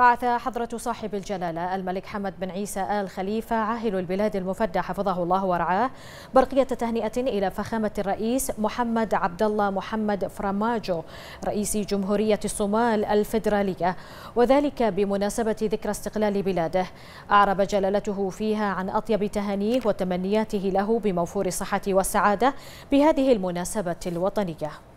بعث حضرة صاحب الجلالة الملك حمد بن عيسى آل خليفة عاهل البلاد المفدى حفظه الله ورعاه برقية تهنئة إلى فخامة الرئيس محمد عبد الله محمد فراماجو رئيس جمهورية الصومال الفدرالية وذلك بمناسبة ذكرى استقلال بلاده أعرب جلالته فيها عن أطيب تهانيه وتمنياته له بموفور الصحة والسعادة بهذه المناسبة الوطنية